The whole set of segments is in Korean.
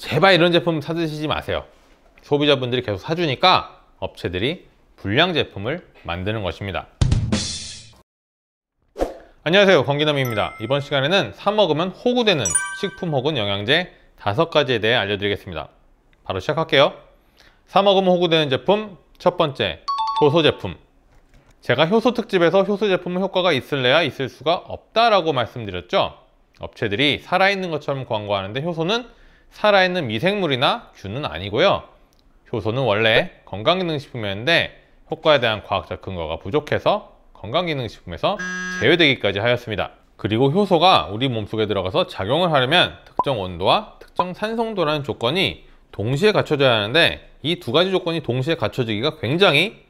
제발 이런 제품 찾으시지 마세요. 소비자분들이 계속 사주니까 업체들이 불량 제품을 만드는 것입니다. 안녕하세요 건기남입니다 이번 시간에는 사 먹으면 호구되는 식품 혹은 영양제 5 가지에 대해 알려드리겠습니다 바로 시작할게요 사 먹으면 호구되는 제품 첫 번째 효소 제품 제가 효소 특집에서 효소 제품은 효과가 있을래야 있을 수가 없다라고 말씀드렸죠 업체들이 살아있는 것처럼 광고하는데 효소는 살아있는 미생물이나 균은 아니고요. 효소는 원래 건강기능식품이었는데 효과에 대한 과학적 근거가 부족해서 건강기능식품에서 제외되기까지 하였습니다. 그리고 효소가 우리 몸속에 들어가서 작용을 하려면 특정 온도와 특정 산성도라는 조건이 동시에 갖춰져야 하는데 이 두 가지 조건이 동시에 갖춰지기가 굉장히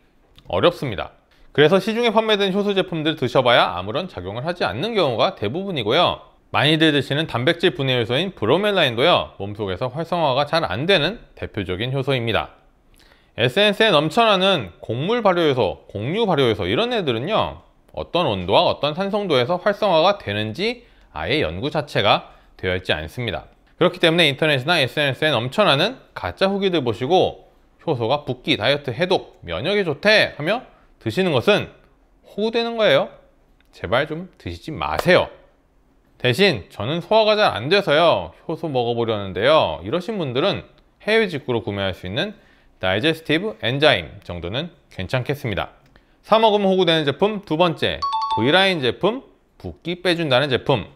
어렵습니다. 그래서 시중에 판매된 효소 제품들 드셔봐야 아무런 작용을 하지 않는 경우가 대부분이고요. 많이들 드시는 단백질 분해 효소인 브로멜라인도요 몸속에서 활성화가 잘 안되는 대표적인 효소입니다 에센스에 넘쳐나는 곡물 발효효소, 곡류 발효효소 이런 애들은요 어떤 온도와 어떤 산성도에서 활성화가 되는지 아예 연구 자체가 되어 있지 않습니다 그렇기 때문에 인터넷이나 SNS에 넘쳐나는 가짜 후기들 보시고 효소가 붓기, 다이어트, 해독, 면역에 좋대 하며 드시는 것은 호구되는 거예요 제발 좀 드시지 마세요 대신 저는 소화가 잘 안 돼서요 효소 먹어보려는데요 이러신 분들은 해외 직구로 구매할 수 있는 다이제스티브 엔자임 정도는 괜찮겠습니다 사 먹으면 호구되는 제품 두 번째 V라인 제품 붓기 빼준다는 제품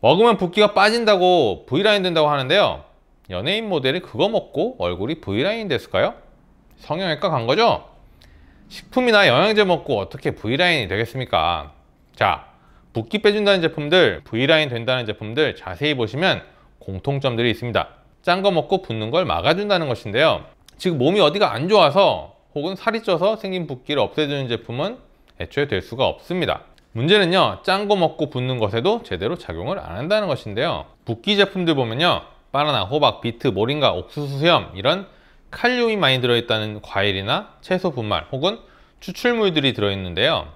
먹으면 붓기가 빠진다고 V라인 된다고 하는데요 연예인 모델이 그거 먹고 얼굴이 V라인 됐을까요? 성형외과 간 거죠? 식품이나 영양제 먹고 어떻게 V라인이 되겠습니까? 자 붓기 빼준다는 제품들, V라인 된다는 제품들 자세히 보시면 공통점들이 있습니다. 짠 거 먹고 붓는 걸 막아준다는 것인데요. 지금 몸이 어디가 안 좋아서 혹은 살이 쪄서 생긴 붓기를 없애주는 제품은 애초에 될 수가 없습니다. 문제는요. 짠 거 먹고 붓는 것에도 제대로 작용을 안 한다는 것인데요. 붓기 제품들 보면요. 바나나, 호박, 비트, 모링가, 옥수수, 수염 이런 칼륨이 많이 들어있다는 과일이나 채소 분말 혹은 추출물들이 들어있는데요.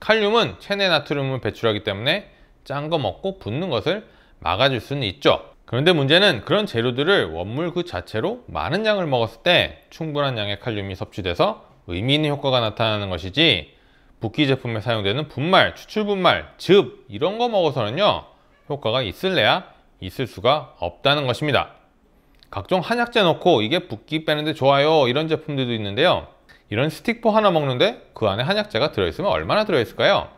칼륨은 체내 나트륨을 배출하기 때문에 짠 거 먹고 붓는 것을 막아줄 수는 있죠 그런데 문제는 그런 재료들을 원물 그 자체로 많은 양을 먹었을 때 충분한 양의 칼륨이 섭취돼서 의미 있는 효과가 나타나는 것이지 붓기 제품에 사용되는 분말, 추출분말, 즙 이런 거 먹어서는요 효과가 있을래야 있을 수가 없다는 것입니다 각종 한약재 넣고 이게 붓기 빼는데 좋아요 이런 제품들도 있는데요 이런 스틱보 하나 먹는데 그 안에 한약재가 들어있으면 얼마나 들어있을까요?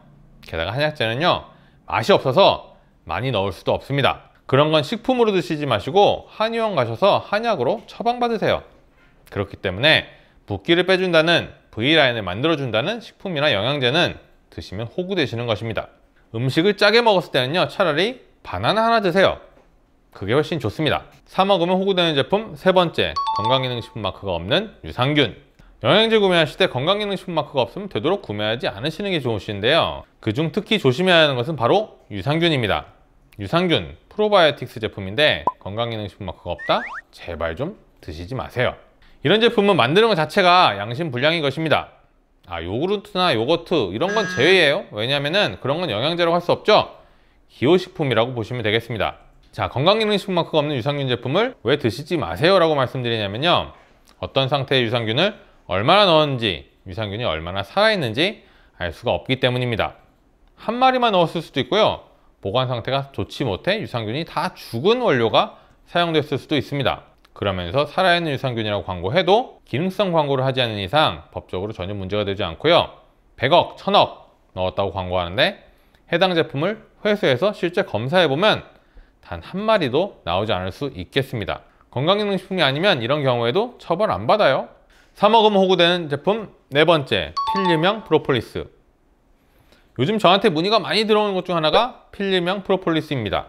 게다가 한약재는요 맛이 없어서 많이 넣을 수도 없습니다 그런 건 식품으로 드시지 마시고 한의원 가셔서 한약으로 처방받으세요 그렇기 때문에 붓기를 빼준다는 V라인을 만들어준다는 식품이나 영양제는 드시면 호구되시는 것입니다 음식을 짜게 먹었을 때는요 차라리 바나나 하나 드세요 그게 훨씬 좋습니다 사 먹으면 호구되는 제품 세 번째 건강기능식품 마크가 없는 유산균 영양제 구매하실 때 건강기능식품 마크가 없으면 되도록 구매하지 않으시는 게 좋으신데요 그중 특히 조심해야 하는 것은 바로 유산균입니다 유산균 프로바이오틱스 제품인데 건강기능식품 마크가 없다? 제발 좀 드시지 마세요 이런 제품은 만드는 것 자체가 양심 불량인 것입니다 아 요구르트나 요거트 이런 건 제외예요 왜냐면은 그런 건 영양제라고 할 수 없죠 기호식품이라고 보시면 되겠습니다 자 건강기능식품 마크가 없는 유산균 제품을 왜 드시지 마세요 라고 말씀드리냐면요 어떤 상태의 유산균을 얼마나 넣었는지 유산균이 얼마나 살아있는지 알 수가 없기 때문입니다. 한 마리만 넣었을 수도 있고요. 보관 상태가 좋지 못해 유산균이 다 죽은 원료가 사용됐을 수도 있습니다. 그러면서 살아있는 유산균이라고 광고해도 기능성 광고를 하지 않는 이상 법적으로 전혀 문제가 되지 않고요. 100억, 1000억 넣었다고 광고하는데 해당 제품을 회수해서 실제 검사해보면 단 한 마리도 나오지 않을 수 있겠습니다. 건강기능식품이 아니면 이런 경우에도 처벌 안 받아요. 사먹음 호구되는 제품 네 번째 필름형 프로폴리스 요즘 저한테 문의가 많이 들어오는 것 중 하나가 필름형 프로폴리스입니다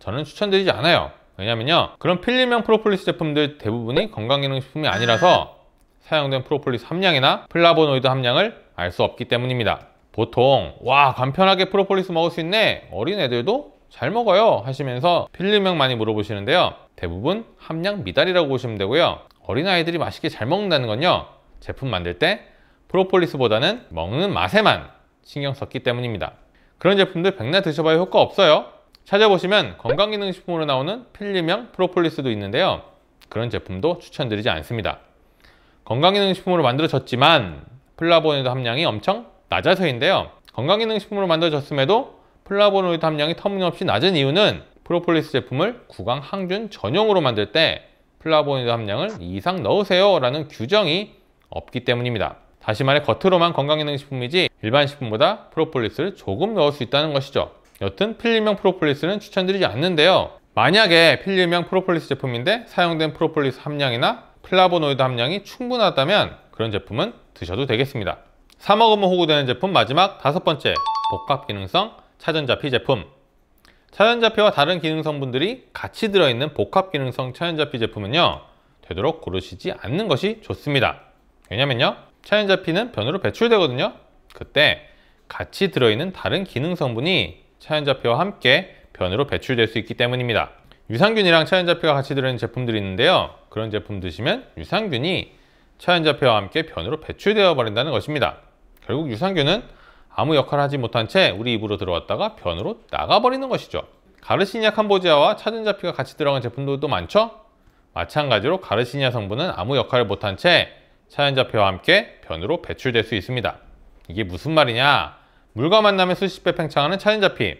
저는 추천드리지 않아요 왜냐면요 그런 필름형 프로폴리스 제품들 대부분이 건강기능식품이 아니라서 사용된 프로폴리스 함량이나 플라보노이드 함량을 알 수 없기 때문입니다 보통 와 간편하게 프로폴리스 먹을 수 있네 어린애들도 잘 먹어요 하시면서 필름형 많이 물어보시는데요 대부분 함량 미달이라고 보시면 되고요 어린아이들이 맛있게 잘 먹는다는 건요 제품 만들 때 프로폴리스보다는 먹는 맛에만 신경 썼기 때문입니다 그런 제품들 백날 드셔봐야 효과 없어요 찾아보시면 건강기능식품으로 나오는 필름형 프로폴리스도 있는데요 그런 제품도 추천드리지 않습니다 건강기능식품으로 만들어졌지만 플라보노이드 함량이 엄청 낮아서인데요 건강기능식품으로 만들어졌음에도 플라보노이드 함량이 터무니없이 낮은 이유는 프로폴리스 제품을 구강 항균 전용으로 만들 때 플라보니드 함량을 이상 넣으세요 라는 규정이 없기 때문입니다. 다시 말해 겉으로만 건강기능식품이지 일반 식품보다 프로폴리스를 조금 넣을 수 있다는 것이죠. 여튼 필름형 프로폴리스는 추천드리지 않는데요. 만약에 필름형 프로폴리스 제품인데 사용된 프로폴리스 함량이나 플라보노이드 함량이 충분하다면 그런 제품은 드셔도 되겠습니다. 사 먹으면 호구되는 제품 마지막 다섯 번째 복합기능성 차전자피 제품 차연자피와 다른 기능성분들이 같이 들어있는 복합기능성 차연자피 제품은요 되도록 고르시지 않는 것이 좋습니다 왜냐면요 차연자피는 변으로 배출되거든요 그때 같이 들어있는 다른 기능성분이 차연자피와 함께 변으로 배출될 수 있기 때문입니다 유산균이랑 차연자피가 같이 들어있는 제품들이 있는데요 그런 제품 드시면 유산균이 차연자피와 함께 변으로 배출되어 버린다는 것입니다 결국 유산균은 아무 역할을 하지 못한 채 우리 입으로 들어왔다가 변으로 나가버리는 것이죠. 가르시니아 캄보지아와 차전자피가 같이 들어간 제품들도 많죠? 마찬가지로 가르시니아 성분은 아무 역할을 못한 채 차전자피와 함께 변으로 배출될 수 있습니다. 이게 무슨 말이냐? 물과 만나면 수십 배 팽창하는 차전자피.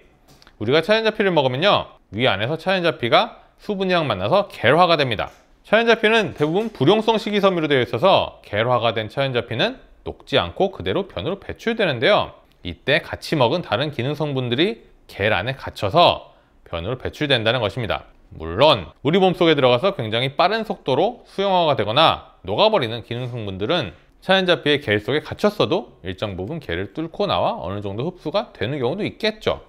우리가 차전자피를 먹으면요. 위 안에서 차전자피가 수분이랑 만나서 계화가 됩니다. 차연자피는 대부분 불용성 식이섬유로 되어 있어서 계화가된 차연자피는 녹지 않고 그대로 변으로 배출되는데요. 이때 같이 먹은 다른 기능 성분들이 계란에 갇혀서 변으로 배출된다는 것입니다. 물론 우리 몸속에 들어가서 굉장히 빠른 속도로 수용화가 되거나 녹아버리는 기능 성분들은 차연자피의 겔 속에 갇혔어도 일정 부분 계를 뚫고 나와 어느 정도 흡수가 되는 경우도 있겠죠.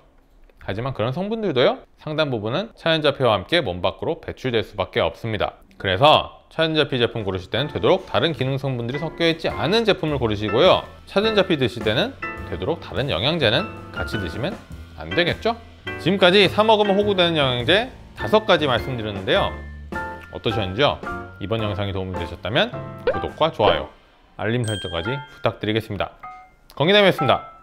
하지만 그런 성분들도요 상당 부분은 차연자피와 함께 몸 밖으로 배출될 수밖에 없습니다. 그래서 차전자피 제품 고르실 때는 되도록 다른 기능 성분들이 섞여 있지 않은 제품을 고르시고요. 차전자피 드실 때는 되도록 다른 영양제는 같이 드시면 안 되겠죠? 지금까지 사 먹으면 호구되는 영양제 다섯 가지 말씀드렸는데요. 어떠셨는지요? 이번 영상이 도움이 되셨다면 구독과 좋아요, 알림 설정까지 부탁드리겠습니다. 건기남이었습니다.